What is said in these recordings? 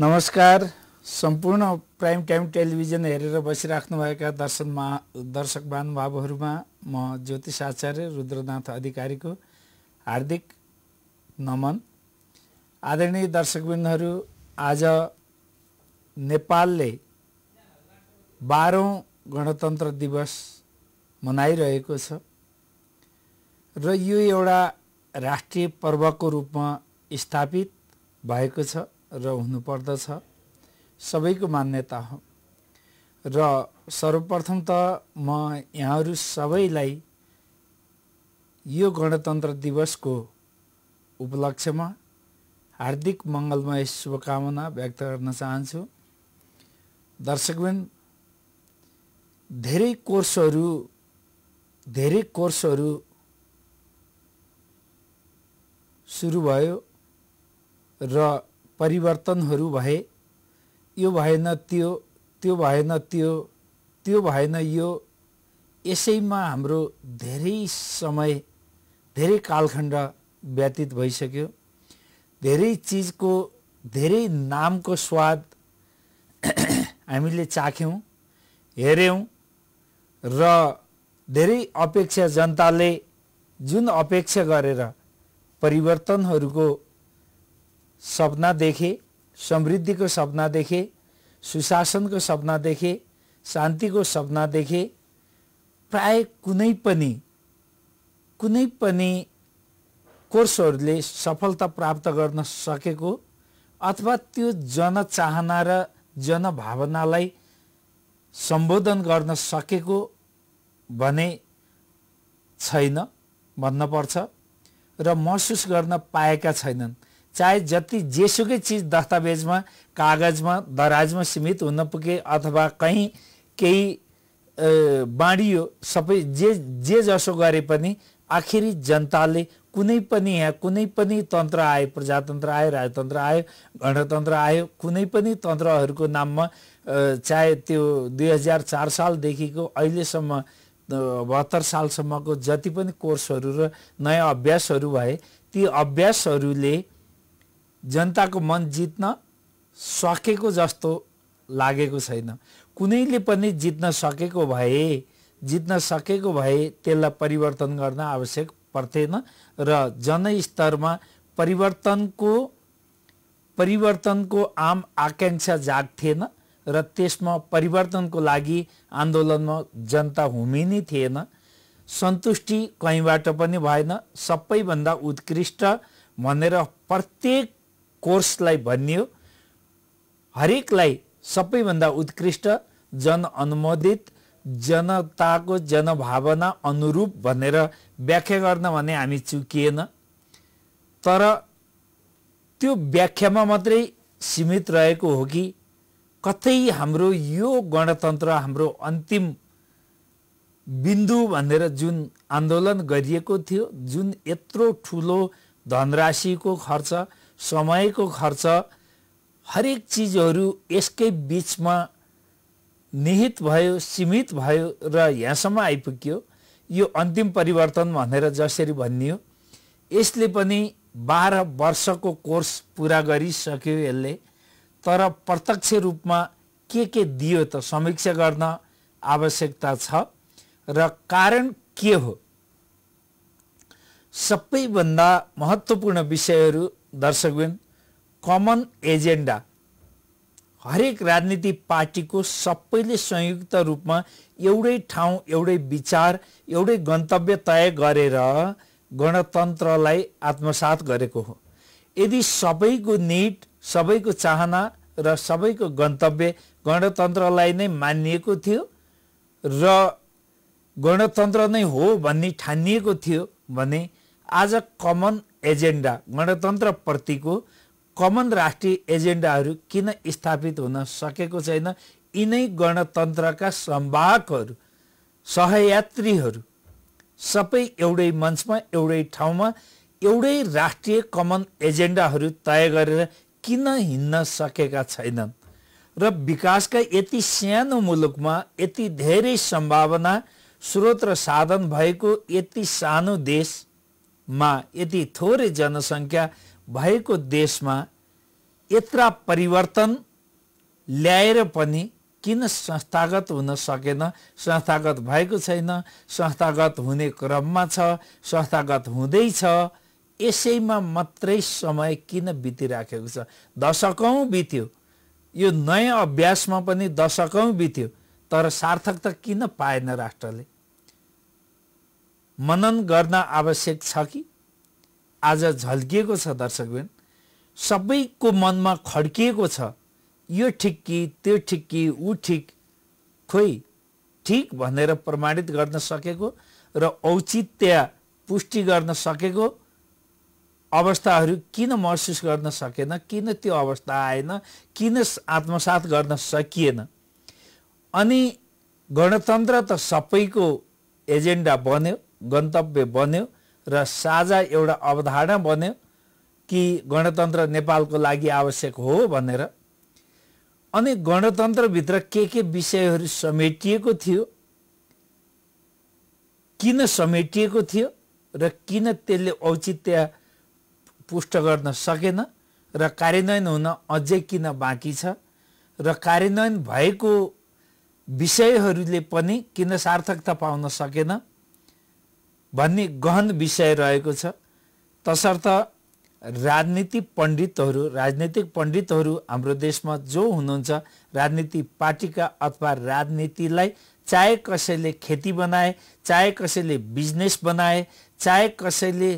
नमस्कार सम्पूर्ण prime time television हेरेर बसिराख्नुभएका दर्शनमा दर्शक महानुभावहरूमा म ज्योतिष आचार्य रुद्रनाथ अधिकारीको हार्दिक नमन आदरणीय दर्शकबिन्दहरू आज नेपालले बाह्रौँ गणतन्त्र दिवस मनाइरहेको छ र यो एउटा राष्ट्रिय पर्वको रूपमा स्थापित भएको छ र हुनुपर्दछ सबैको मान्यता हो र सर्वप्रथम त म यहाँहरू सबैलाई यो गणतन्त्र दिवसको उपलक्ष्यमा हार्दिक मङ्गलमय शुभकामना व्यक्त गर्न चाहन्छु दर्शकबिन धेरै कोर्सहरू धेरै कोर्सहरू सुरु भयो र परिवर्तनहरू भए यो भएन त्यो त्यो भएन त्यो त्यो भएन यो यसैमा हाम्रो धेरै समय धेरै कालखण्ड व्यतीत भइसक्यो धेरै चिजको धेरै नामको स्वाद हामीले चाख्यौँ हेऱ्यौँ र धेरै अपेक्षा जनताले जुन अपेक्षा गरेर परिवर्तनहरूको सपना देखे समृद्धिको सपना देखे सुशासनको सपना देखे शान्तिको सपना देखे प्राय कुनै पनि कुनै पनि कोर्सहरूले सफलता प्राप्त गर्न सकेको अथवा त्यो जनचाहना र जनभावनालाई सम्बोधन गर्न सकेको भने छैन भन्नपर्छ र महसुस गर्न पाएका छैनन् चाहे जति जेसुकै चिज दस्तावेजमा कागजमा दराजमा सीमित हुन पुगे अथवा कहीँ केही बाँडियो सबै जे जे जसो गरे पनि आखिरी जनताले कुनै पनि यहाँ कुनै पनि तन्त्र आयो प्रजातन्त्र आयो राजतन्त्र आयो गणतन्त्र आयो कुनै पनि तन्त्रहरूको नाममा चाहे त्यो दुई हजार चार सालदेखिको अहिलेसम्म बहत्तर सालसम्मको जति पनि कोर्सहरू र नयाँ अभ्यासहरू भए ती अभ्यासहरूले जनताको मन जित्न सकेको जस्तो लागेको छैन कुनैले पनि जित्न सकेको भए जित्न सकेको भए त्यसलाई परिवर्तन गर्न आवश्यक पर्थेन र जनस्तरमा परिवर्तनको परिवर्तनको आम आकाङ्क्षा जाग्थेन र त्यसमा परिवर्तनको लागि आन्दोलनमा जनता नै थिएन सन्तुष्टि कहीँबाट पनि भएन सबैभन्दा उत्कृष्ट भनेर प्रत्येक कोर्सलाई भनियो हरेकलाई सबैभन्दा उत्कृष्ट जन अनुमोदित जनताको जनभावना अनुरूप भनेर व्याख्या गर्न भने हामी चुकिएन तर त्यो व्याख्यामा मात्रै सीमित रहेको हो कि कतै हाम्रो यो गणतन्त्र हाम्रो अन्तिम बिन्दु भनेर जुन आन्दोलन गरिएको थियो जुन यत्रो ठुलो धनराशिको खर्च समयको खर्च हरेक चिजहरू यसकै बिचमा निहित भयो सीमित भयो र यहाँसम्म आइपुग्यो यो अन्तिम परिवर्तन भनेर जसरी भनियो यसले पनि बाह्र वर्षको कोर्स पुरा गरिसक्यो यसले तर प्रत्यक्ष रूपमा के के दियो त समीक्षा गर्न आवश्यकता छ र कारण के हो सबैभन्दा महत्त्वपूर्ण विषयहरू दर्शकबिन कमन एजेन्डा हरेक राजनीतिक पार्टीको सबैले संयुक्त रूपमा एउटै ठाउँ एउटै विचार एउटै गन्तव्य तय गरेर गणतन्त्रलाई आत्मसात गरेको हो यदि सबैको निट सबैको चाहना र सबैको गन्तव्य गणतन्त्रलाई नै मानिएको थियो र गणतन्त्र नै हो भन्ने ठानिएको थियो भने आज कमन एजेन्डा गणतन्त्रप्रतिको कमन राष्ट्रिय एजेन्डाहरू किन स्थापित हुन सकेको छैन यिनै गणतन्त्रका सम्वाहकहरू सहयात्रीहरू सबै एउटै मञ्चमा एउटै ठाउँमा एउटै राष्ट्रिय कमन एजेन्डाहरू तय गरेर किन हिँड्न सकेका छैनन् र विकासका यति सानो मुलुकमा यति धेरै सम्भावना स्रोत र साधन भएको यति सानो देश मा यति थोरै जनसङ्ख्या भएको देशमा यत्र परिवर्तन ल्याएर पनि किन संस्थागत हुन सकेन संस्थागत भएको छैन संस्थागत हुने क्रममा छ संस्थागत हुँदैछ यसैमा मात्रै समय किन बितिराखेको छ दशकौँ बित्यो यो नयाँ अभ्यासमा पनि दशकौँ बित्यो तर सार्थक त किन पाएन राष्ट्रले मनन गर्न आवश्यक छ कि आज झल्किएको छ दर्शकबिन सबैको मनमा खड्किएको छ यो ठिक कि त्यो ठिक कि ऊ ठिक खोइ ठिक भनेर प्रमाणित गर्न सकेको र औचित्य पुष्टि गर्न सकेको अवस्थाहरू किन महसुस गर्न सकेन किन त्यो अवस्था आएन किन आत्मसात गर्न सकिएन अनि गणतन्त्र त सबैको एजेन्डा बन्यो गन्तव्य बन्यो र साझा एउटा अवधारणा बन्यो कि गणतन्त्र नेपालको लागि आवश्यक हो भनेर अनि गणतन्त्रभित्र के के विषयहरू समेटिएको थियो किन समेटिएको थियो र किन त्यसले औचित्य पुष्ट गर्न सकेन र कार्यान्वयन हुन अझै किन बाँकी छ र कार्यान्वयन भएको विषयहरूले पनि किन सार्थकता पाउन सकेन भन्ने गहन विषय रहेको छ तसर्थ राजनीति पण्डितहरू राजनीतिक पण्डितहरू हाम्रो देशमा जो हुनुहुन्छ राजनीति पार्टीका अथवा राजनीतिलाई चाहे कसैले खेती बनाए चाहे कसैले बिजनेस बनाए चाहे कसैले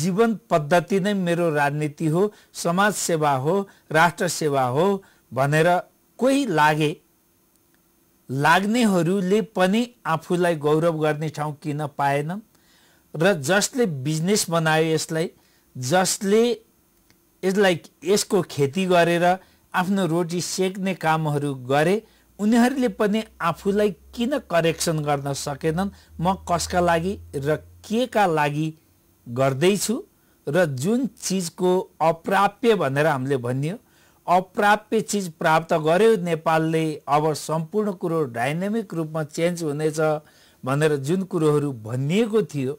जीवन पद्धति नै मेरो राजनीति हो समाज सेवा हो राष्ट्र सेवा हो भनेर कोही लागे लाग्नेहरूले पनि आफूलाई गौरव गर्ने ठाउँ किन पाएनन् र जसले बिजनेस बनायो यसलाई जसले यसलाई यसको खेती गरेर आफ्नो रोटी सेक्ने कामहरू गरे उनीहरूले पनि आफूलाई किन करेक्सन गर्न सकेनन् म कसका लागि र के का लागि गर्दैछु र जुन चिजको अप्राप्य भनेर हामीले भनियो अप्राप्य चिज प्राप्त गर्यो नेपालले अब सम्पूर्ण कुरो डाइनामिक रूपमा चेन्ज हुनेछ भनेर जुन कुरोहरू भनिएको थियो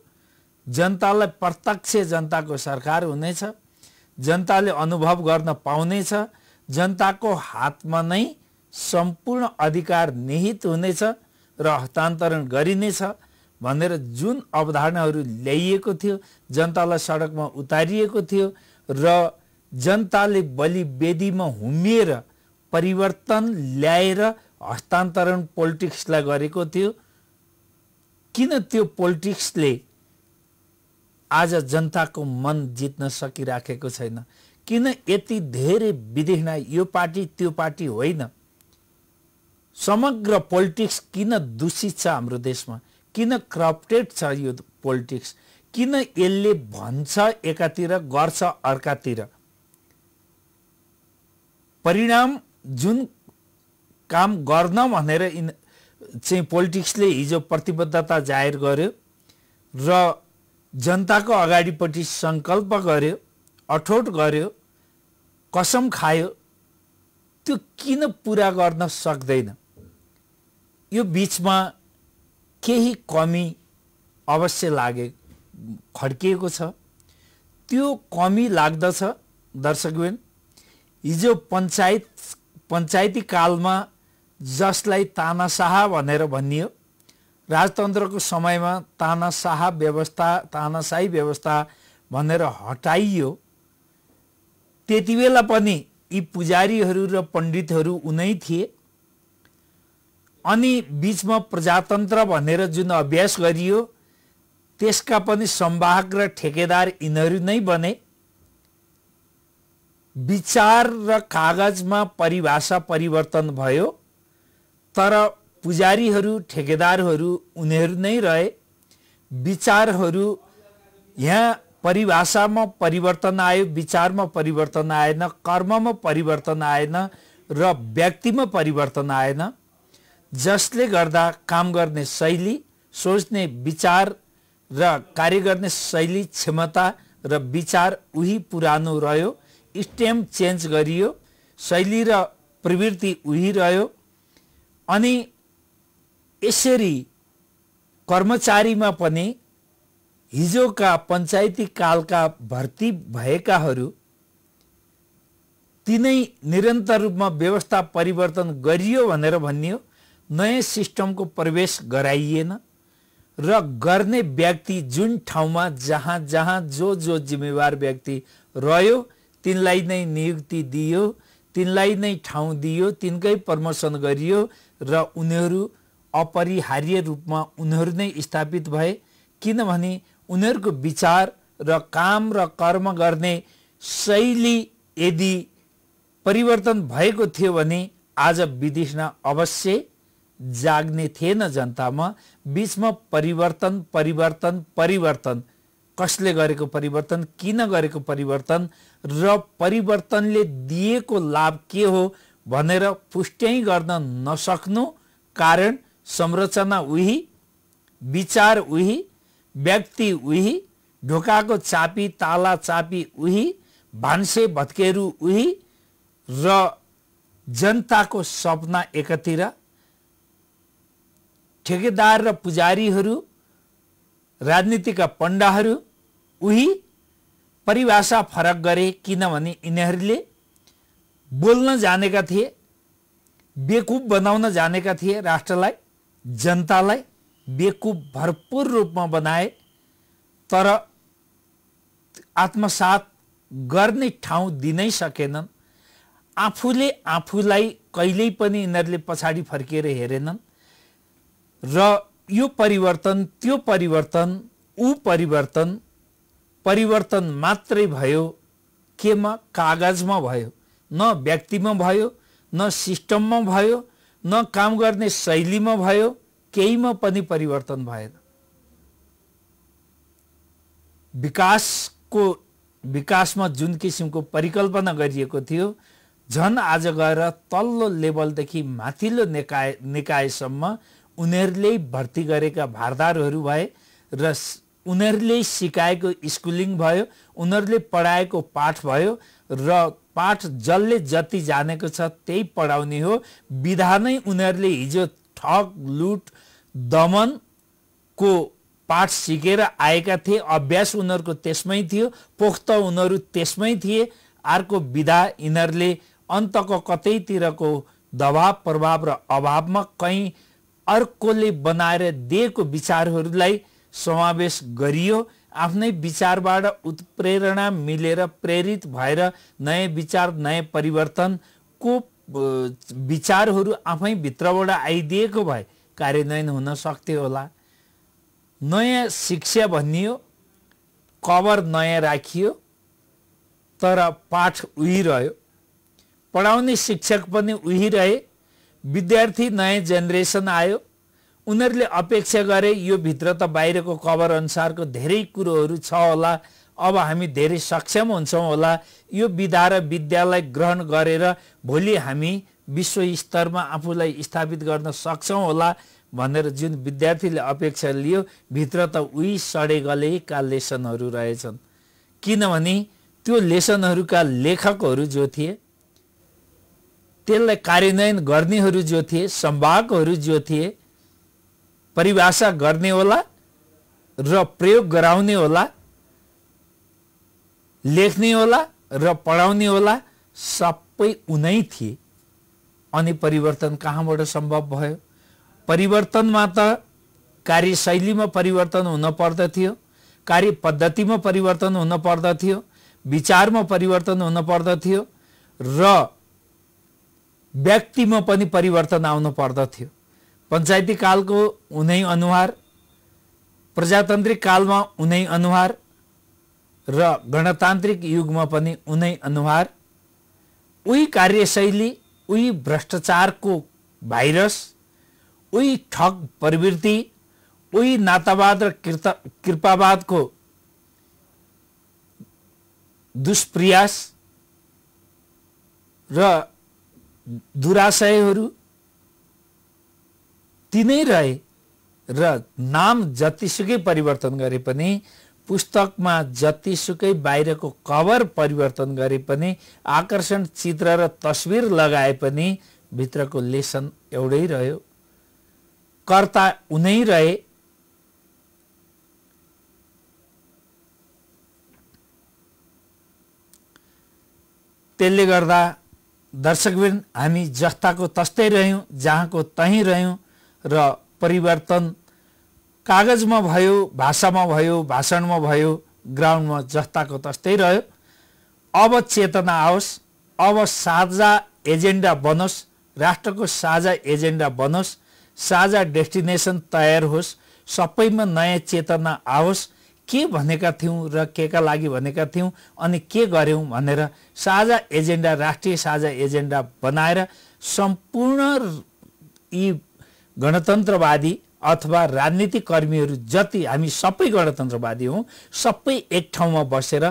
जनतालाई प्रत्यक्ष जनताको सरकार हुनेछ जनताले अनुभव गर्न पाउनेछ जनताको हातमा नै सम्पूर्ण अधिकार निहित हुनेछ र हस्तान्तरण गरिनेछ भनेर जुन अवधारणाहरू ल्याइएको थियो जनतालाई सडकमा उतारिएको थियो र जनताले बलिवेदीमा हुमिएर परिवर्तन ल्याएर हस्तान्तरण पोलिटिक्सलाई गरेको थियो किन त्यो पोलिटिक्सले आज जनताको मन जित्न सकिराखेको छैन किन यति धेरै विधिना यो पार्टी त्यो पार्टी होइन समग्र पोलिटिक्स किन दूषित छ हाम्रो देशमा किन करप्टेड छ यो पोलिटिक्स किन यसले भन्छ एकातिर गर्छ अर्कातिर परिणाम जुन काम गर्न भनेर चाहिँ पोलिटिक्सले हिजो प्रतिबद्धता जाहेर गर्यो र जनताको अगाडिपट्टि सङ्कल्प गर्यो अठोट गर्यो कसम खायो त्यो किन पुरा गर्न सक्दैन यो बिचमा केही कमी अवश्य लागे खड्किएको छ त्यो कमी लाग्दछ दर्शकबिन हिजो पञ्चायत पञ्चायती कालमा जसलाई तानासाह भनेर भनियो राजतन्त्रको समयमा तानासाह व्यवस्था तानाशाही व्यवस्था भनेर हटाइयो त्यति बेला पनि यी पुजारीहरू र पण्डितहरू उनै थिए अनि बिचमा प्रजातन्त्र भनेर जुन अभ्यास गरियो त्यसका पनि सम्वाहक र ठेकेदार यिनीहरू नै बने विचार र कागजमा परिभाषा परिवर्तन भयो तर पुजारीहरू ठेकेदारहरू उनीहरू नै रहे विचारहरू यहाँ परिभाषामा परिवर्तन आयो विचारमा परिवर्तन आएन कर्ममा परिवर्तन आएन र व्यक्तिमा परिवर्तन आएन जसले गर्दा काम गर्ने शैली सोच्ने विचार र कार्य गर्ने शैली क्षमता र विचार उही पुरानो रह्यो स्टेम चेन्ज गरियो शैली र प्रवृत्ति उही रह्यो अनि यसरी कर्मचारीमा पनि हिजोका पञ्चायती कालका भर्ती भएकाहरू तिनै निरन्तर रूपमा व्यवस्था परिवर्तन गरियो भनेर भनियो नयाँ सिस्टमको प्रवेश गराइएन र गर्ने व्यक्ति जुन ठाउँमा जहाँ जहाँ जो जो जिम्मेवार व्यक्ति रह्यो तिनलाई नै नियुक्ति दियो तिनलाई नै ठाउँ दियो तिनकै प्रमोसन गरियो र उनीहरू अपरिहार्य रूपमा उनीहरू नै स्थापित भए किनभने उनीहरूको विचार र काम र कर्म गर्ने शैली यदि परिवर्तन भएको थियो भने आज विदेशमा अवश्य जाग्ने थिएन जनतामा बिचमा परिवर्तन परिवर्तन परिवर्तन कसले गरेको परिवर्तन किन गरेको परिवर्तन र परिवर्तनले दिएको लाभ के हो भनेर पुष्टै गर्न नसक्नु कारण संरचना उही विचार उही व्यक्ति उही ढोकाको चापी ताला चापी उही भान्से भत्केरु उही र जनताको सपना एकतिर ठेकेदार र पुजारीहरू राजनीतिका पण्डाहरू उही परिभाषा फरक गरे किनभने यिनीहरूले बोल्न जानेका थिए बेकुब बनाउन जानेका थिए राष्ट्रलाई जनतालाई बेकुब भरपूर रूपमा बनाए तर आत्मसात गर्ने ठाउँ दिनै सकेनन् आफूले आफूलाई कहिल्यै पनि यिनीहरूले पछाडि फर्किएर हेरेनन् र यो परिवर्तन त्यो परिवर्तन ऊ परिवर्तन परिवर्तन मात्रै भयो केमा कागजमा भयो न व्यक्तिमा भयो न सिस्टममा भयो न काम गर्ने शैलीमा भयो केहीमा पनि परिवर्तन भएन विकासको विकासमा जुन किसिमको परिकल्पना गरिएको थियो झन् आज गएर तल्लो लेभलदेखि माथिल्लो निकाय निकायसम्म उनीहरूले भर्ती गरेका भारदारहरू भए र उनीहरूले सिकाएको स्कुलिङ भयो उनीहरूले पढाएको पाठ भयो र पाठ जसले जति जानेको छ त्यही पढाउने हो विधा नै उनीहरूले हिजो ठग लुट दमनको पाठ सिकेर आएका थिए अभ्यास उनीहरूको त्यसमै थियो पोख्त उनीहरू त्यसमै थिए अर्को विधा यिनीहरूले अन्तको कतैतिरको दबाव प्रभाव र अभावमा कहीँ अर्कोले बनाएर दिएको विचारहरूलाई समावेश गरियो आफ्नै विचारबाट उत्प्रेरणा मिलेर प्रेरित भएर नयाँ विचार नयाँ परिवर्तनको विचारहरू आफै भित्रबाट आइदिएको भए कार्यान्वयन हुन सक्थ्यो होला नयाँ शिक्षा भनियो कभर नयाँ राखियो तर पाठ उही रह्यो पढाउने शिक्षक पनि उही रहे विद्यार्थी नयाँ जेनेरेसन आयो उनीहरूले अपेक्षा गरे यो भित्र त बाहिरको कभर अनुसारको धेरै कुरोहरू छ होला अब हामी धेरै सक्षम हुन्छौँ होला यो विधा र विद्यालाई ग्रहण गरेर भोलि हामी विश्व स्तरमा आफूलाई स्थापित गर्न सक्छौँ होला भनेर जुन विद्यार्थीले अपेक्षा लियो भित्र त उही सडेगलेका लेसनहरू रहेछन् किनभने त्यो लेसनहरूका लेखकहरू जो थिए त्यसलाई कार्यान्वयन गर्नेहरू जो थिए सम्भागहरू जो थिए परिभाषा गर्ने होला र प्रयोग गराउने होला लेख्ने होला र पढाउने होला सबै उनै थिए अनि परिवर्तन कहाँबाट सम्भव भयो परिवर्तनमा त कार्यशैलीमा परिवर्तन हुन पर्दथ्यो कार्य पद्धतिमा परिवर्तन हुन पर्दथ्यो विचारमा परिवर्तन हुन पर्दथ्यो र व्यक्तिमा पनि परिवर्तन आउनु पर्दथ्यो पञ्चायती कालको उनै अनुहार प्रजातान्त्रिक कालमा उनै अनुहार र गणतान्त्रिक युगमा पनि उनै अनुहार उही कार्यशैली उही भ्रष्टाचारको भाइरस उही ठग प्रवृत्ति उही नातावाद र कृत कृपावादको दुष्प्रयास र दुराशयहरू तिनै रहे र नाम जतिसुकै परिवर्तन गरे पनि पुस्तकमा जतिसुकै बाहिरको कभर परिवर्तन गरे पनि आकर्षण चित्र र तस्विर लगाए पनि भित्रको लेसन एउटै रह्यो कर्ता उनै रहे त्यसले गर्दा दर्शकबिन हामी जस्ताको तस्तै रह्यौँ जहाँको तहीँ रह्यौँ र परिवर्तन कागजमा भयो भाषामा भयो भाषणमा भयो ग्राउन्डमा जस्ताको तस्तै रह्यो अब चेतना आओस् अब साझा एजेन्डा बनोस् राष्ट्रको साझा एजेन्डा बनोस् साझा डेस्टिनेसन तयार होस् सबैमा नयाँ चेतना आओस् के भनेका थियौँ र के का लागि भनेका थियौँ अनि के गऱ्यौँ भनेर साझा एजेन्डा राष्ट्रिय साझा एजेन्डा बनाएर सम्पूर्ण यी गणतन्त्रवादी अथवा राजनीतिक कर्मीहरू जति हामी सबै गणतन्त्रवादी हौँ सबै एक ठाउँमा बसेर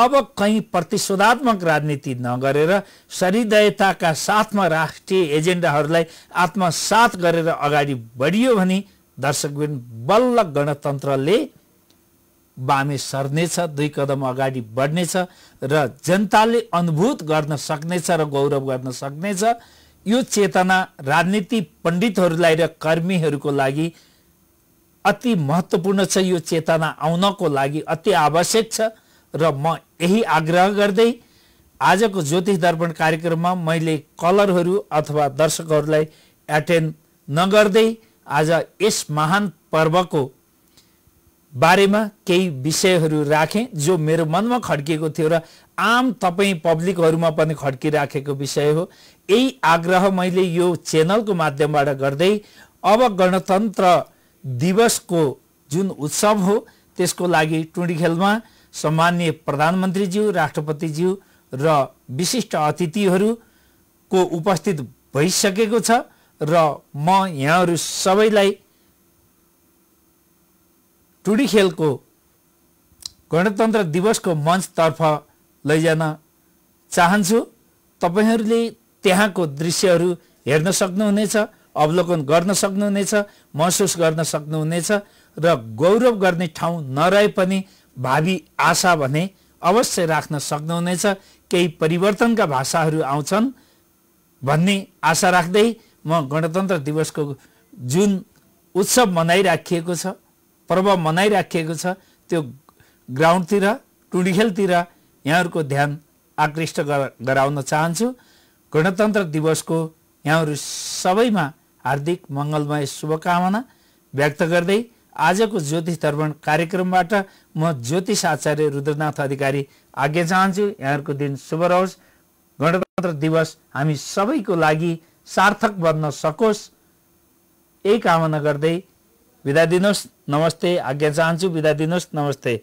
अब कहीँ प्रतिशोधात्मक राजनीति नगरेर सरिदयताका साथमा राष्ट्रिय एजेन्डाहरूलाई आत्मसात गरेर अगाडि बढियो भने दर्शकबिन बल्ल गणतन्त्रले बामे सर्नेछ दुई कदम अगाडि बढ्नेछ र जनताले अनुभूत गर्न सक्नेछ र गौरव गर्न सक्नेछ यो चेतना राजनीति पण्डितहरूलाई र कर्मीहरूको लागि अति महत्त्वपूर्ण छ यो चेतना आउनको लागि अति आवश्यक छ र म यही आग्रह गर्दै आजको ज्योतिष दर्पण कार्यक्रममा मैले कलरहरू अथवा दर्शकहरूलाई एटेन्ड नगर्दै आज यस महान पर्वको बारेमा केही विषयहरू राखेँ जो मेरो मनमा खड्किएको थियो र आम तपाईँ पब्लिकहरूमा पनि खड्किराखेको विषय हो यही आग्रह मैले यो च्यानलको माध्यमबाट गर्दै अब गणतन्त्र दिवसको जुन उत्सव हो त्यसको लागि टुँडीखेलमा सम्मान्य प्रधानमन्त्रीज्यू राष्ट्रपतिज्यू र विशिष्ट अतिथिहरूको उपस्थित भइसकेको छ र म यहाँहरू सबैलाई टुँडीखेलको गणतन्त्र दिवसको मञ्चतर्फ लैजान चाहन्छु तपाईँहरूले त्यहाँको दृश्यहरू हेर्न सक्नुहुनेछ अवलोकन गर्न सक्नुहुनेछ महसुस गर्न सक्नुहुनेछ र गौरव गर्ने ठाउँ नरहे पनि भावी आशा भने अवश्य राख्न सक्नुहुनेछ केही परिवर्तनका भाषाहरू आउँछन् भन्ने आशा राख्दै म गणतन्त्र दिवसको जुन उत्सव मनाइराखिएको छ पर्व मनाइराखिएको छ त्यो ग्राउन्डतिर टुँडीखेलतिर यहाँहरूको ध्यान आकृष्ट गराउन चाहन्छु गणतन्त्र दिवसको यहाँहरू सबैमा हार्दिक मङ्गलमय शुभकामना व्यक्त गर्दै आजको ज्योतिष दर्पण कार्यक्रमबाट म ज्योतिष आचार्य रुद्रनाथ अधिकारी आज्ञा चाहन्छु यहाँहरूको दिन शुभ रहोस् गणतन्त्र दिवस हामी सबैको लागि सार्थक बन्न सकोस् यही कामना गर्दै बिदा दिनुहोस् नमस्ते आज्ञा चाहन्छु बिदा दिनुहोस् नमस्ते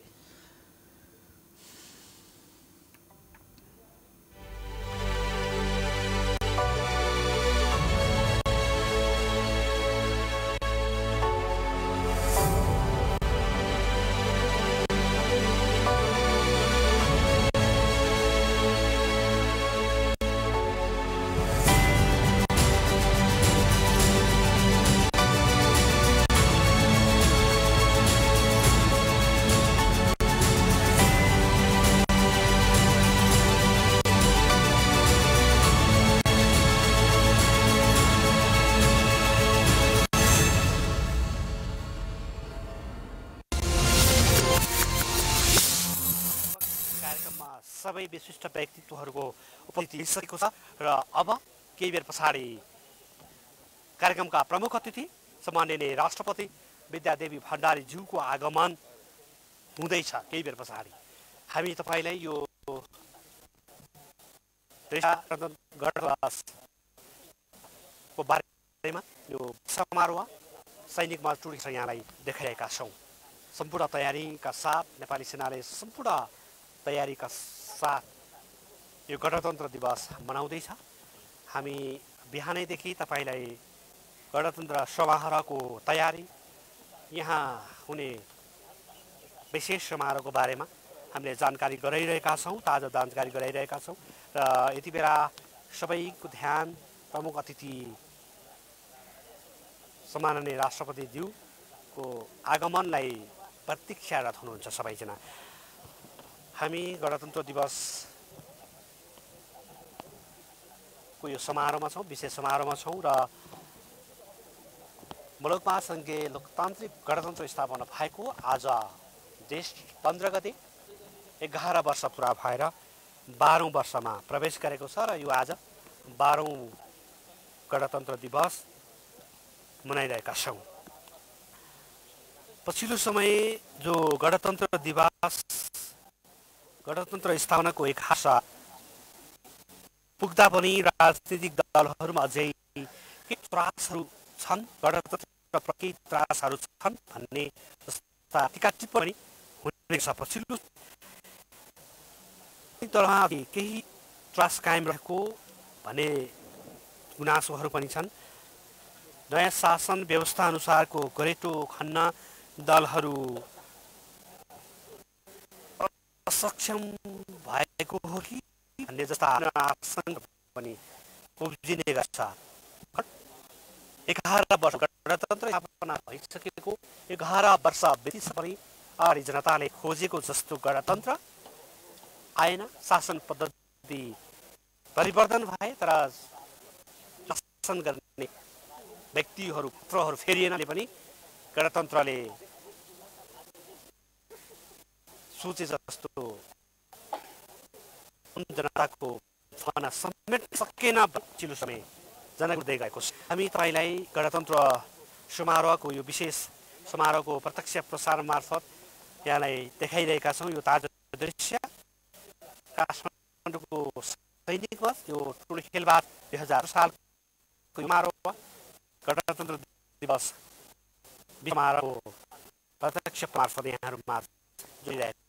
सबै विशिष्ट व्यक्तित्वहरूको उपस्थिति भइसकेको छ र अब केही बेर पछाडि कार्यक्रमका प्रमुख अतिथि सम्माननीय राष्ट्रपति विद्यादेवी भण्डारीज्यूको आगमन हुँदैछ केही बेर पछाडि हामी तपाईँलाई यो को बारेमा यो समारोह सैनिक मजदुरीसँग यहाँलाई देखाइरहेका छौँ सम्पूर्ण तयारीका साथ नेपाली सेनाले सम्पूर्ण तयारीका साथ यो गणतन्त्र दिवस मनाउँदैछ हामी बिहानैदेखि तपाईँलाई गणतन्त्र समारोहको तयारी यहाँ हुने विशेष समारोहको बारेमा हामीले जानकारी गराइरहेका छौँ ताजा जानकारी गराइरहेका छौँ र यति बेला सबैको ध्यान प्रमुख अतिथि सम्माननीय राष्ट्रपतिज्यूको आगमनलाई प्रतीक्षारत हुनुहुन्छ सबैजना हामी गणतन्त्र दिवसको यो समारोहमा छौँ विशेष समारोहमा छौँ र मुलुकमा सङ्घीय लोकतान्त्रिक गणतन्त्र स्थापना भएको आज देश पन्ध्र गते एघार वर्ष पुरा भएर बाह्रौँ वर्षमा प्रवेश गरेको छ र यो आज बाह्रौँ गणतन्त्र दिवस मनाइरहेका छौँ पछिल्लो समय जो गणतन्त्र दिवस गणतन्त्र स्थापनाको एक आशा पुग्दा पनि राजनीतिक दलहरूमा अझै के त्रासहरू छन् गणतन्त्र के त्रासहरू छन् भन्ने जस्ता हुने टिप्पणी हुने पछिल्लो दलमा केही त्रास कायम रहेको भन्ने गुनासोहरू पनि छन् नयाँ शासन व्यवस्था अनुसारको गरेटो खन्न दलहरू सक्षम भएको हो कि भन्ने जस्ता आशंक पनि उब्जिने गर्छ एघार वर्ष गणतन्त्र स्थापना भइसकेको एघार वर्ष पनि अगाडि जनताले खोजेको जस्तो गणतन्त्र आएन शासन पद्धति परिवर्तन भए तर शासन गर्ने व्यक्तिहरू पुत्रहरू फेरिएनले पनि गणतन्त्रले सोचे जस्तो जनताको भावना समेट्न सकेन पछिल्लो समय जना गएको छ हामी तपाईँलाई गणतन्त्र समारोहको यो विशेष समारोहको प्रत्यक्ष प्रसारण मार्फत यहाँलाई देखाइरहेका छौँ यो ताजा दृश्य काठमाडौँको सैनिक बस यो ठुलो खेलबाद दुई हजार सालको समारोह गणतन्त्र दिवस समारोह प्रत्यक्ष मार्फत यहाँहरू मार्फत जोडिरहेको